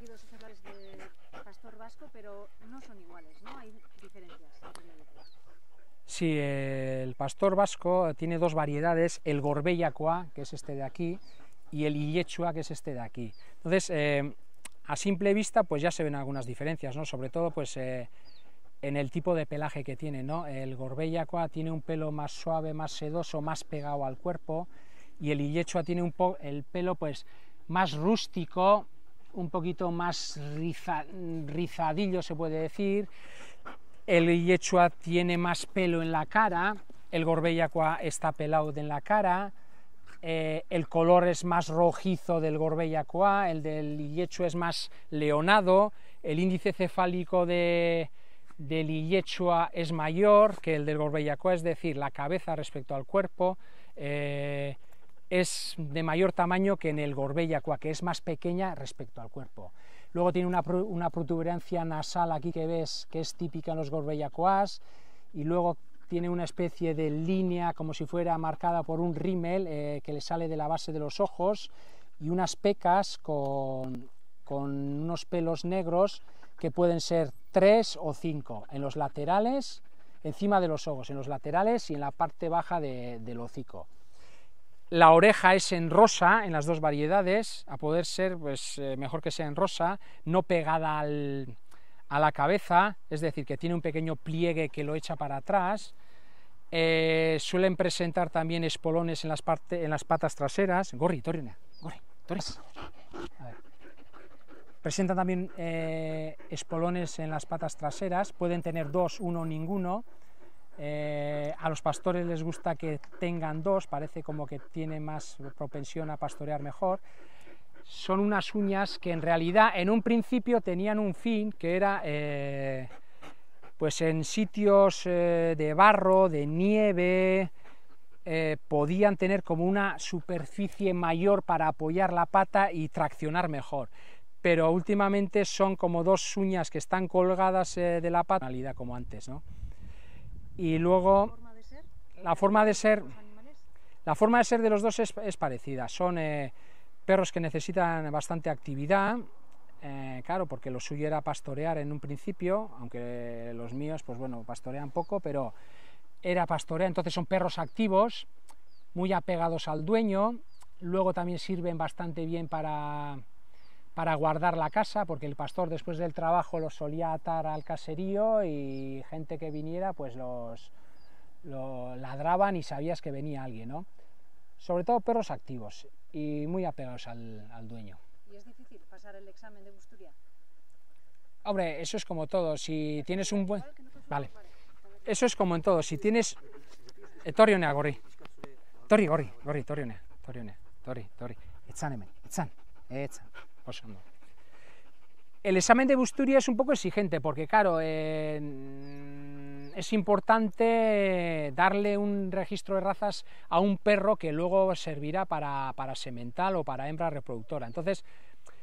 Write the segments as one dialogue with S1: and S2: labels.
S1: de pastor vasco, pero no son iguales, ¿no? Hay diferencias Sí, el pastor vasco tiene dos variedades, el gorbellacoa, que es este de aquí, y el illechua, que es este de aquí. Entonces, eh, a simple vista, pues ya se ven algunas diferencias, ¿no? Sobre todo, pues... Eh, en el tipo de pelaje que tiene, ¿no? El gorbellacoa tiene un pelo más suave, más sedoso, más pegado al cuerpo, y el illechua tiene un el pelo pues más rústico, un poquito más rizadillo, se puede decir. El yechua tiene más pelo en la cara, el gorbellacua está pelado en la cara, eh, el color es más rojizo del gorbellacua, el del yechua es más leonado, el índice cefálico de, del yechua es mayor que el del gorbellacua, es decir, la cabeza respecto al cuerpo. Eh, es de mayor tamaño que en el gorbellacua, que es más pequeña respecto al cuerpo. Luego tiene una, protuberancia nasal aquí que ves que es típica en los Gorbellacuas y luego tiene una especie de línea como si fuera marcada por un rímel eh, que le sale de la base de los ojos y unas pecas con, unos pelos negros que pueden ser tres o cinco en los laterales, encima de los ojos, en los laterales y en la parte baja del hocico. La oreja es en rosa en las dos variedades, a poder ser, pues eh, mejor que sea en rosa, no pegada al, a la cabeza, es decir, que tiene un pequeño pliegue que lo echa para atrás. Eh, suelen presentar también espolones en las, en las patas traseras. Gorri, torina, gorri, Presentan también eh, espolones en las patas traseras, pueden tener dos, uno, ninguno. Eh, a los pastores les gusta que tengan dos, parece como que tiene más propensión a pastorear mejor. Son unas uñas que en realidad en un principio tenían un fin que era eh, pues en sitios eh, de barro, de nieve, podían tener como una superficie mayor para apoyar la pata y traccionar mejor. Pero últimamente son como dos uñas que están colgadas de la pata, como antes, ¿no? Y luego la forma de ser, la forma de ser de los dos es, parecida. Son eh, perros que necesitan bastante actividad, eh, claro, porque lo suyo era pastorear en un principio, aunque los míos, pues bueno, pastorean poco, pero era pastorear. Entonces son perros activos, muy apegados al dueño. Luego también sirven bastante bien para para guardar la casa, porque el pastor después del trabajo los solía atar al caserío y gente que viniera pues los, ladraban y sabías que venía alguien, ¿no? Sobre todo perros activos y muy apegados al, al dueño. ¿Y es difícil pasar el examen de busturia? Hombre, eso es como todo, si tienes un buen... Vale, eso es como en todo, si tienes... Etorionea, eh, gorri. Torri, gorri, gorri, torrionea, torrionea, torri, torri. Etzan hemen, etzan, etzan. El examen de Busturia es un poco exigente porque, claro, eh, es importante darle un registro de razas a un perro que luego servirá para, semental o para hembra reproductora. Entonces,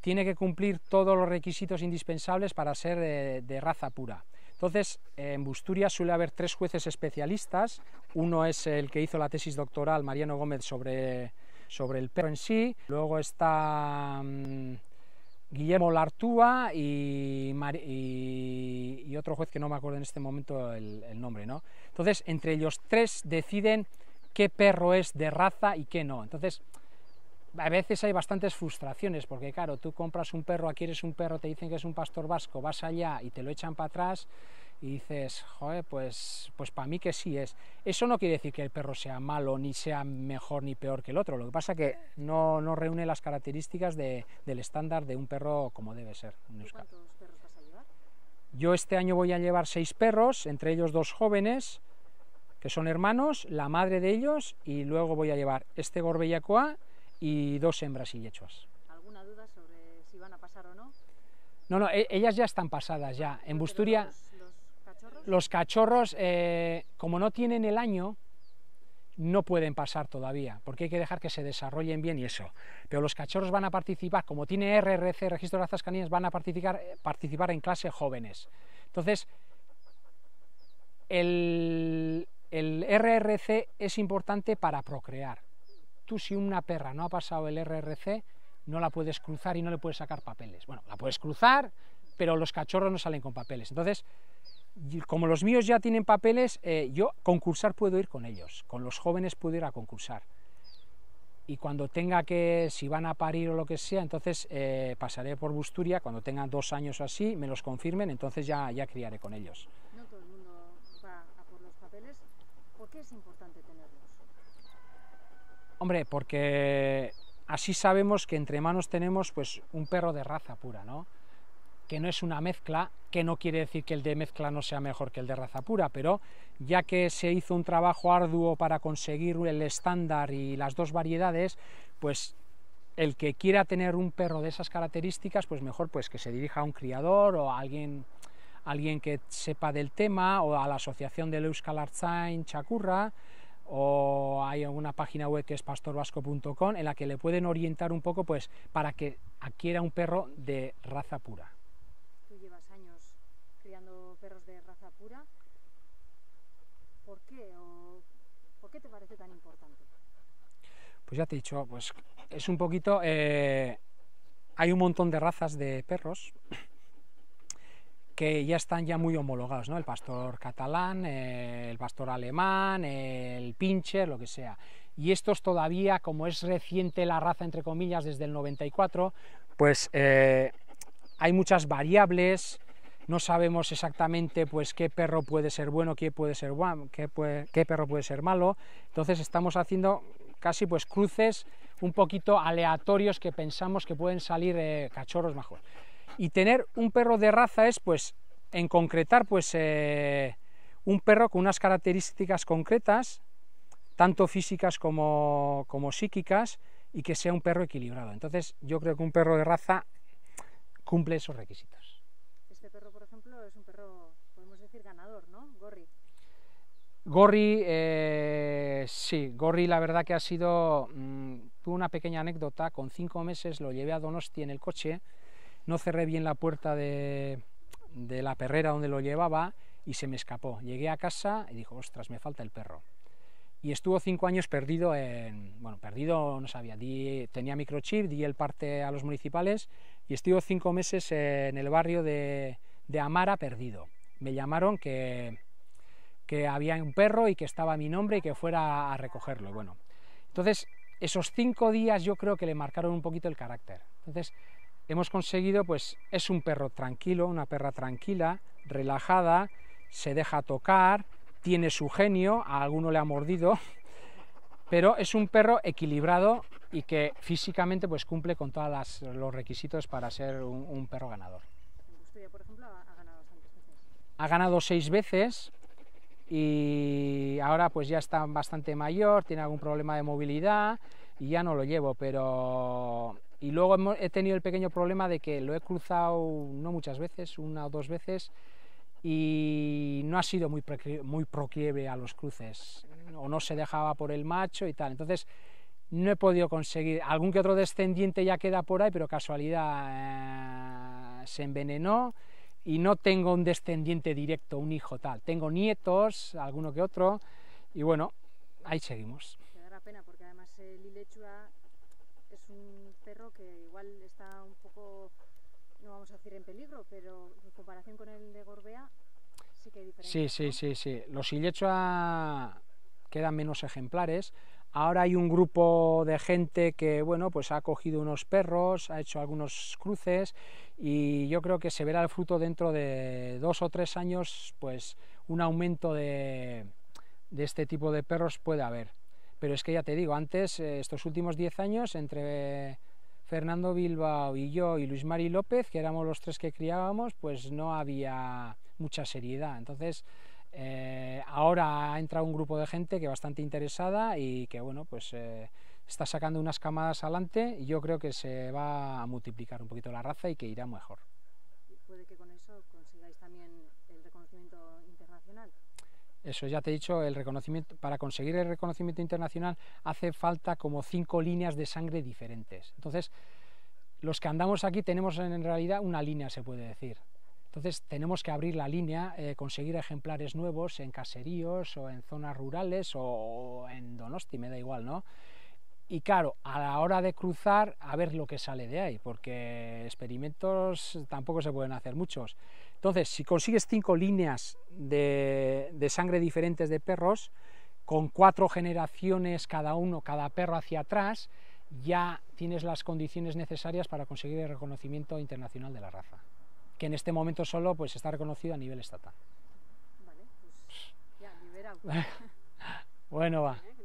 S1: tiene que cumplir todos los requisitos indispensables para ser de raza pura. Entonces, en Busturia suele haber tres jueces especialistas. Uno es el que hizo la tesis doctoral Mariano Gómez sobre sobre el perro en sí. Luego está mm, Guillermo Lartúa y, y, otro juez que no me acuerdo en este momento el, nombre. ¿no? Entonces, entre ellos tres deciden qué perro es de raza y qué no. Entonces, a veces hay bastantes frustraciones, porque claro, tú compras un perro, eres un perro, te dicen que es un pastor vasco, vas allá y te lo echan para atrás y dices, joder, pues, pues para mí que sí es. Eso no quiere decir que el perro sea malo, ni sea mejor ni peor que el otro. Lo que pasa es que no, no reúne las características de, del estándar de un perro como debe ser. ¿Cuántos perros vas a llevar? Yo este año voy a llevar seis perros, entre ellos dos jóvenes, que son hermanos, la madre de ellos, y luego voy a llevar este Gorbellacoa y dos hembras y yechuas. ¿Alguna duda sobre si van a pasar o no? No, no, e, ellas ya están pasadas ya. Ah, en Busturia los cachorros, eh, como no tienen el año, no pueden pasar todavía, porque hay que dejar que se desarrollen bien y eso. Pero los cachorros van a participar, como tiene RRC, Registro de Razas Caninas, van a participar, eh, participar en clase jóvenes. Entonces, el, el RRC es importante para procrear. Tú si una perra no ha pasado el RRC, no la puedes cruzar y no le puedes sacar papeles. Bueno, la puedes cruzar, pero los cachorros no salen con papeles. Entonces, como los míos ya tienen papeles, eh, yo concursar puedo ir con ellos, con los jóvenes puedo ir a concursar. Y cuando tenga que, si van a parir o lo que sea, entonces eh, pasaré por Busturia, cuando tengan dos años o así, me los confirmen, entonces ya, ya criaré con ellos. No todo el mundo va a por los papeles, ¿por qué es importante tenerlos? Hombre, porque así sabemos que entre manos tenemos pues un perro de raza pura, ¿no? que no es una mezcla, que no quiere decir que el de mezcla no sea mejor que el de raza pura, pero ya que se hizo un trabajo arduo para conseguir el estándar y las dos variedades, pues el que quiera tener un perro de esas características, pues mejor pues que se dirija a un criador o a alguien, alguien que sepa del tema o a la asociación de Euskal Artzain Chacurra o hay una página web que es pastorvasco.com en la que le pueden orientar un poco pues para que adquiera un perro de raza pura. ¿Por qué? te parece tan importante? Pues ya te he dicho, pues es un poquito... Eh, hay un montón de razas de perros que ya están ya muy homologados, ¿no? El pastor catalán, eh, el pastor alemán, el pincher, lo que sea. Y estos todavía, como es reciente la raza, entre comillas, desde el 94, pues eh, hay muchas variables, no sabemos exactamente pues qué perro puede ser bueno, qué puede ser bueno, qué, perro puede ser malo. Entonces estamos haciendo casi pues cruces un poquito aleatorios que pensamos que pueden salir eh, cachorros mejor. Y tener un perro de raza es pues en concretar pues eh, un perro con unas características concretas, tanto físicas como psíquicas, y que sea un perro equilibrado. Entonces yo creo que un perro de raza cumple esos requisitos perro, por ejemplo, es un perro, podemos decir, ganador, ¿no? Gorri. Gorri, eh, sí, Gorri la verdad que ha sido, mm, tuve una pequeña anécdota, con cinco meses lo llevé a Donosti en el coche, no cerré bien la puerta de, la perrera donde lo llevaba y se me escapó. Llegué a casa y dijo, ostras, me falta el perro. Y estuvo cinco años perdido en, bueno, perdido, no sabía, tenía microchip, di el parte a los municipales y estuvo cinco meses en el barrio de, de Amara perdido. Me llamaron que, había un perro y que estaba mi nombre y que fuera a recogerlo. Bueno, entonces esos cinco días yo creo que le marcaron un poquito el carácter. Entonces hemos conseguido, pues es un perro tranquilo, una perra tranquila, relajada, se deja tocar, tiene su genio, a alguno le ha mordido, pero es un perro equilibrado y que físicamente pues cumple con todos los requisitos para ser un perro ganador por ejemplo ha, ganado bastantes veces. Ha ganado seis veces y ahora pues ya está bastante mayor, tiene algún problema de movilidad y ya no lo llevo, pero... Y luego he tenido el pequeño problema de que lo he cruzado no muchas veces, una o dos veces, y no ha sido muy, muy proclive a los cruces, o no se dejaba por el macho y tal. Entonces no he podido conseguir, algún que otro descendiente ya queda por ahí, pero casualidad... Eh, se envenenó y no tengo un descendiente directo, un hijo tal. Tengo nietos, alguno que otro, y bueno, ahí seguimos. Me dará pena porque además el eh, Ilechua es un perro que igual está un poco, no vamos a decir en peligro, pero en comparación con el de Gorbea sí que hay diferencia. Sí, sí, sí, sí. Los Ilechua quedan menos ejemplares Ahora hay un grupo de gente que, bueno, pues ha cogido unos perros, ha hecho algunos cruces y yo creo que se verá el fruto dentro de dos o tres años, pues un aumento de, este tipo de perros puede haber. Pero es que ya te digo, antes, eh, estos últimos diez años, entre Fernando Bilbao y yo y Luis Mari López, que éramos los tres que criábamos, pues no había mucha seriedad. Entonces, eh, ahora ha entrado un grupo de gente que bastante interesada y que bueno, pues eh, está sacando unas camadas adelante y yo creo que se va a multiplicar un poquito la raza y que irá mejor. ¿Y puede que con eso consigáis también el reconocimiento internacional? Eso ya te he dicho, el reconocimiento, para conseguir el reconocimiento internacional hace falta como cinco líneas de sangre diferentes. Entonces, los que andamos aquí tenemos en realidad una línea, se puede decir. Entonces tenemos que abrir la línea, eh, conseguir ejemplares nuevos en caseríos o en zonas rurales o en Donosti, me da igual, ¿no? Y claro, a la hora de cruzar, a ver lo que sale de ahí, porque experimentos tampoco se pueden hacer muchos. Entonces, si consigues cinco líneas de sangre diferentes de perros, con cuatro generaciones cada uno, cada perro hacia atrás, ya tienes las condiciones necesarias para conseguir el reconocimiento internacional de la raza que en este momento solo pues, está reconocido a nivel estatal. Pues, bueno, va. ¿eh?